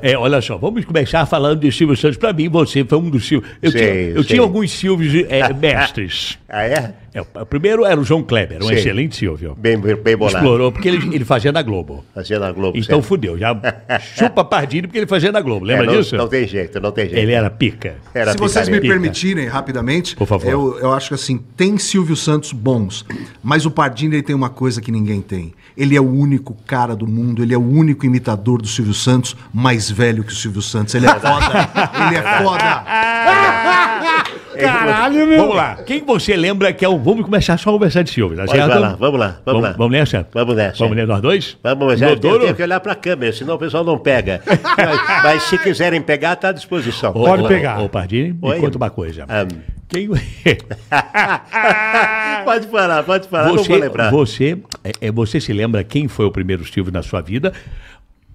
É, olha só, vamos começar falando de Silvio Santos. Para mim, você foi um dos Silvios. Eu, sim, tinha, eu tinha alguns Silvios é, mestres. ah, é? É, o primeiro era o João Kleber, um Sim. excelente Silvio. Bem, bem bolado. Explorou, porque ele, ele fazia na Globo. Fazia na Globo. Então fudeu, já chupa Pardini porque ele fazia na Globo, lembra é, não, disso? Não tem jeito, não tem jeito. Ele era pica. Era Se vocês me permitirem, rapidamente, Por favor. Eu, eu acho que assim, tem Silvio Santos bons, mas o Pardini ele tem uma coisa que ninguém tem. Ele é o único cara do mundo, ele é o único imitador do Silvio Santos mais velho que o Silvio Santos. Ele é foda, ele é foda. É Caralho, meu. Vamos lá. Quem você lembra que é o. Vamos começar só a Mercedes Silva, tá certo? lá, vamos lá, vamos, vamos lá. Vamos nessa? Vamos nessa. Vamos é. nessa, nós dois? Vamos, já Dodoro? tem que olhar pra câmera, senão o pessoal não pega. mas, mas, se quiserem pegar, tá à disposição. Pode pegar. Ô, Pardini, me conta uma coisa. Um... Ah. Quem... pode falar, pode falar, você, não vou lembrar. Você, é, é, você se lembra quem foi o primeiro Silvio na sua vida?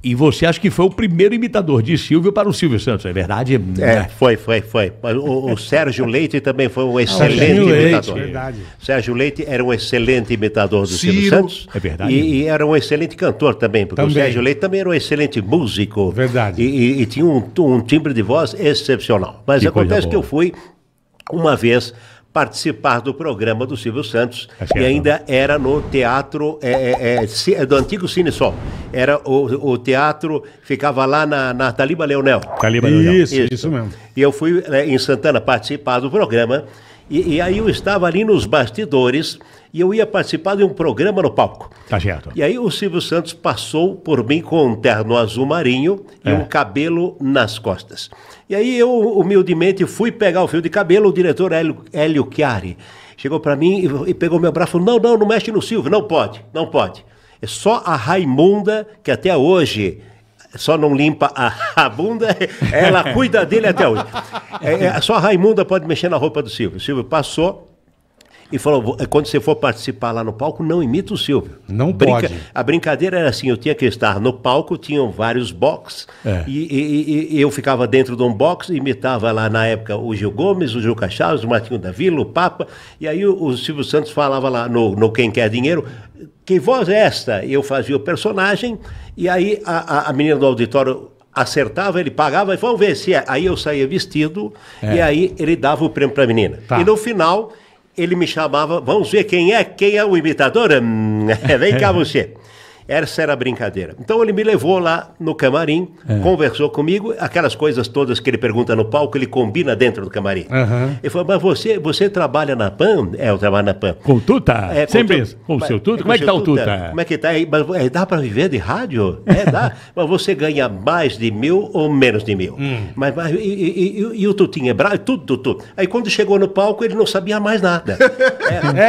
E você acha que foi o primeiro imitador de Silvio para o Silvio Santos, é verdade? É, é. foi, foi, foi. O, o Sérgio Leite também foi um excelente imitador. Leite, verdade. Sérgio Leite era um excelente imitador do Ciro, Silvio Santos. É verdade. E, e, era um excelente cantor também, porque também. o Sérgio Leite também era um excelente músico. Verdade. E, e, e tinha um, um, timbre de voz excepcional. Mas que acontece que eu fui uma vez participar do programa do Silvio Santos, tá que ainda era no teatro é, é, é, é, do antigo Cine Sol. Era o, o teatro, ficava lá na, na Taliba Leonel. Taliba isso, Leonel. Isso, isso mesmo. E eu fui né, em Santana participar do programa e, e, aí eu estava ali nos bastidores e eu ia participar de um programa no palco. Tá certo. E aí o Silvio Santos passou por mim com um terno azul marinho é. e um cabelo nas costas. E aí eu humildemente fui pegar o fio de cabelo, o diretor Hélio, Hélio Chiari chegou para mim e, e, pegou meu braço e falou, não, não, não mexe no Silvio, não pode, não pode. É só a Raimunda, que até hoje só não limpa a, a bunda, ela cuida dele até hoje. É, é, só a Raimunda pode mexer na roupa do Silvio. O Silvio passou, e falou: eh, quando você for participar lá no palco, não imita o Silvio. Não Brinca, pode. A brincadeira era assim: eu tinha que estar no palco, tinham vários boxes é. e, e, e, eu ficava dentro de um box, imitava lá na época o Gil Gomes, o Gil Cachalos o Martinho da Vila, o Papa, e aí o, o Silvio Santos falava lá no, no Quem Quer Dinheiro. Que voz é esta? Eu fazia o personagem, e aí a, a, a menina do auditório acertava, ele pagava, e vamos ver se é. Aí eu saía vestido é. e aí ele dava o prêmio para a menina. Tá. E no final ele me chamava, vamos ver quem é, quem é o imitador? Vem cá você. Essa era a brincadeira. Então ele me levou lá no camarim, é. conversou comigo, aquelas coisas todas que ele pergunta no palco, ele combina dentro do camarim. Uhum. Ele falou, mas você, você trabalha na PAN? É, eu trabalho na PAN. Com tuta? É, com Sempre tu... Com o seu tuta? É, como é que tá o tuta? Como é que tá? Mas, é, dá para viver de rádio? É, dá. mas você ganha mais de mil ou menos de mil. Hum. Mas, mas e, e, e, e, o Tutinho é bravo? Tudo, tudo. Aí quando chegou no palco, ele não sabia mais nada. é,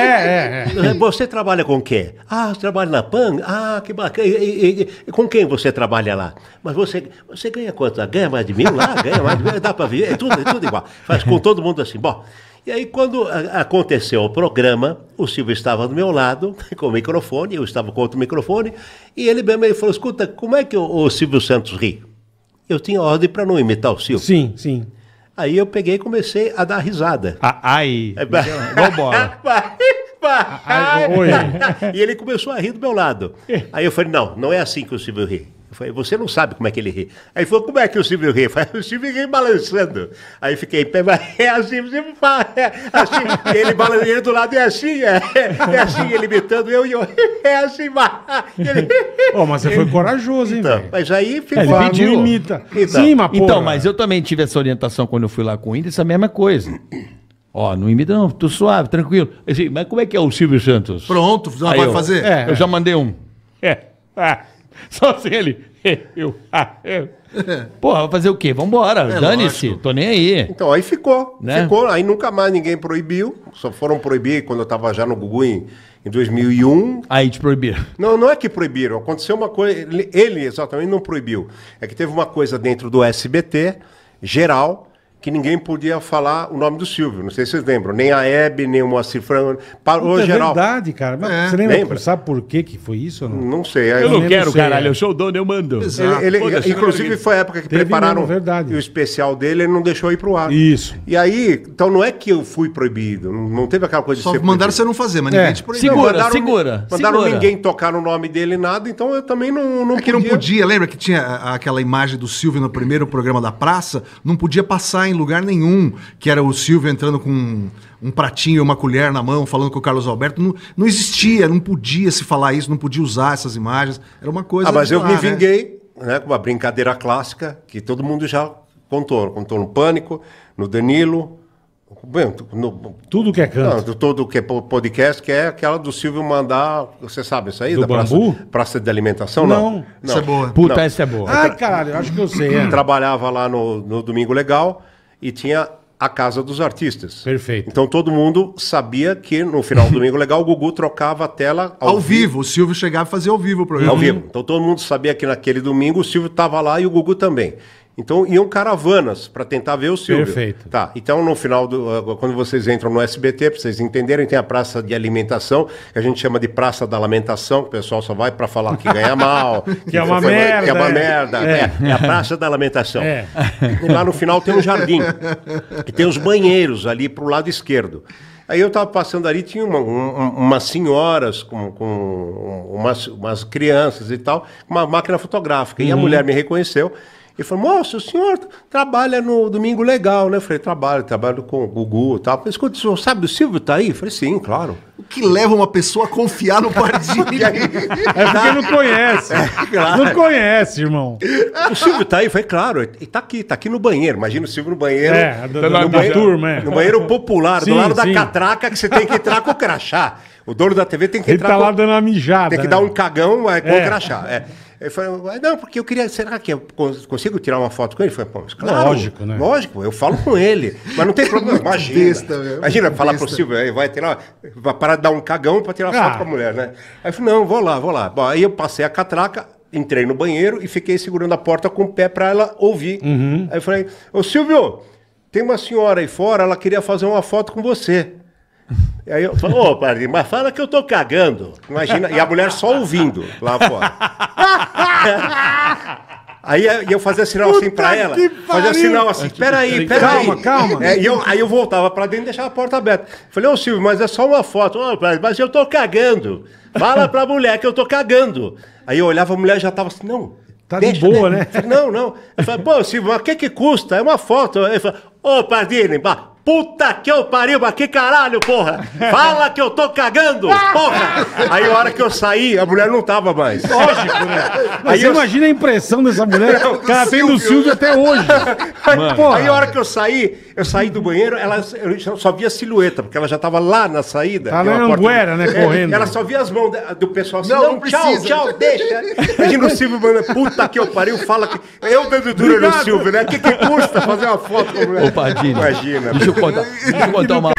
é, é. Você trabalha com o quê? Ah, trabalho na PAN? Ah, que que bacana. E, e, e, com quem você trabalha lá? Mas você, você ganha quanto? Ganha mais de mil lá? Ganha mais de mil? Dá para viver? É tudo, é tudo igual. Faz com todo mundo assim. Bom, e aí, quando aconteceu o programa, o Silvio estava do meu lado, com o microfone, eu estava com outro microfone, e ele mesmo ele falou: escuta, como é que o, o Silvio Santos ri? Eu tinha ordem para não imitar o Silvio. Sim, sim. Aí eu peguei e comecei a dar risada. Ah, aí. É, igual oi. e ele começou a rir do meu lado. É. Aí eu falei, não, não é assim que o Silvio ri. Eu falei, você não sabe como é que ele ri. Aí falou, como é que o Silvio ri? Eu falei, o Silvio ri balançando. Aí fiquei, é assim, o Silvio fala, é assim. E ele balançando do lado, é assim, é, é assim, ele imitando eu e eu, é assim, ah, ele, oh, mas você foi corajoso, hein, então, Mas aí ficou... Ele pediu, imita. Então, Sim, mas porra. Então, mas eu também tive essa orientação quando eu fui lá com o Índice, a mesma coisa. Ó, não imita não, tô suave, tranquilo. Assim, mas como é que é o Silvio Santos? Pronto, já vai eu, fazer? É, eu já mandei um. É, ah, só se ele. Eu, ah, eu. Porra, fazer o quê? Vambora, é, dane-se, tô nem aí. Então, aí ficou, né? ficou, aí nunca mais ninguém proibiu, só foram proibir quando eu tava já no Gugu em, em 2001. Aí te proibiram. Não, não é que proibiram, aconteceu uma coisa, ele, ele exatamente não proibiu, é que teve uma coisa dentro do SBT, geral, que ninguém podia falar o nome do Silvio. Não sei se vocês lembram. Nem a Hebe, nem o Moacir Franco. Parou Puta, é geral. É verdade, cara. Mas é. você lembra, lembra? Sabe por que, que foi isso? Não? não sei. Eu, eu não quero, sei, é- caralho. Eu sou o dono, eu mando. Ele, é. ele, inclusive, foi a época que Teve prepararam mesmo, o especial dele, ele não deixou ir pro ar. Isso. E aí, então não é que eu fui proibido. Não teve aquela coisa Só de ser mandaram proibido. você não fazer, mas ninguém te proibiu. Segura, mandaram, segura. Mandaram segura. ninguém tocar no nome dele, nada. Então eu também não, não é que podia. não podia. Lembra que tinha aquela imagem do Silvio no primeiro programa da praça? Não podia passar em lugar nenhum, que era o Silvio entrando com um, pratinho e uma colher na mão, falando com o Carlos Alberto. Não, não, existia, não podia se falar isso, não podia usar essas imagens. Era uma coisa. Ah, mas eu lá, me né? vinguei né? né, com uma brincadeira clássica que todo mundo já contou. Contou no Pânico, no Danilo, Bem, no, tudo que é canto. Não, todo que é podcast, que é aquela do Silvio mandar. Você sabe isso aí? Do da bambu? Praça, praça de alimentação? Não. não. Isso é boa. Puta, não. essa é boa. Ai, é ah, caralho, acho que eu sei. Uhum. É. Trabalhava lá no, no Domingo Legal e tinha a casa dos artistas. Perfeito. Então todo mundo sabia que no final do domingo legal o Gugu trocava a tela ao, ao vivo. vivo. O Silvio chegava a fazer ao vivo o programa. Ao vivo. Então todo mundo sabia que naquele domingo o Silvio estava lá e o Gugu também. Então iam caravanas para tentar ver o Silvio. Perfeito. Tá. Então no final do ah, quando vocês entram no SBT, para vocês entenderem, tem a praça de alimentação, que a gente chama de praça da lamentação, que o pessoal só vai para falar que ganha mal, que, que, é uma foi, merda. Que é uma é. merda. É. é. é. a praça da lamentação. É. E lá no final tem um jardim, que tem os banheiros ali pro lado esquerdo. Aí eu estava passando ali, tinha uma, um, umas senhoras com, com umas, umas, crianças e tal, uma máquina fotográfica. E a uhum. mulher me reconheceu ele falou, moço, o senhor trabalha no Domingo Legal, né? Eu falei, trabalho, trabalho com o Gugu e tal. Mas escuta, o senhor sabe o Silvio tá aí? Eu falei, sim, claro. O que leva uma pessoa a confiar no Pardini? é porque não conhece. É, claro. Não conhece, irmão. O Silvio tá aí? Eu falei, claro, ele tá aqui, tá aqui no banheiro. Imagina o Silvio no banheiro. É, do, do, no, da, banheiro, turma, é. No banheiro popular, sim, do lado sim. da catraca que você tem que entrar com o crachá. O dono da TV tem que entrar. Ele tá lá com... dando uma mijada. Tem que né? dar um cagão é, com é. crachá. É. Ele falou, não, porque eu queria. Será que eu consigo tirar uma foto com ele? Foi, pô, claro, lógico, né? Lógico, eu falo com ele. Mas não tem problema. Imagina. Besta, meu, imagina falar pro Silvio, aí vai tirar. Vai parar de dar um cagão para tirar ah. foto com a mulher, né? Aí eu falei, não, vou lá, vou lá. Bom, aí eu passei a catraca, entrei no banheiro e fiquei segurando a porta com o pé para ela ouvir. Uhum. Aí eu falei, ô Silvio, tem uma senhora aí fora, ela queria fazer uma foto com você. E aí eu falo, ô, padre, mas fala que eu tô cagando. Imagina, e a mulher só ouvindo lá fora. Aí eh, eu fazia sinal Puta assim pra ela. Fazia sinal assim, peraí, peraí. Calma, calma. É, e eu, aí eu voltava pra dentro e deixava a porta aberta. Falei, ô Silvio, mas é só uma foto. Ô, mas eu tô cagando. Fala pra mulher que eu tô cagando. Aí eu olhava, a mulher já tava assim, não. Tá deixa, de boa, né? né? Falei, não, não. Eu falei, pô, Silvio, mas o que que custa? É uma foto. Ele falou, ô, Pardini, bah, Puta que eu pariu, mas que caralho, porra! Fala que eu tô cagando, porra! Aí a hora que eu saí, a mulher não tava mais. Lógico, né? Mas Aí você eu... imagina a impressão dessa mulher Cara que ela tem do Silvio. até hoje. Mano. Aí a hora que eu saí, eu saí do banheiro, ela, eu só via a silhueta, porque ela já tava lá na saída. Tá na na Anguera, né, é, correndo. Ela só via as mãos do pessoal assim, não, Não, precisa." tchau, tchau, deixa. Imagina o Silvio, mano, puta que eu pariu, fala que... Eu dando duro no Silvio, né? O que que custa fazer uma foto com a mulher? Ô, Imagina. deixa 我的，你是管道吗？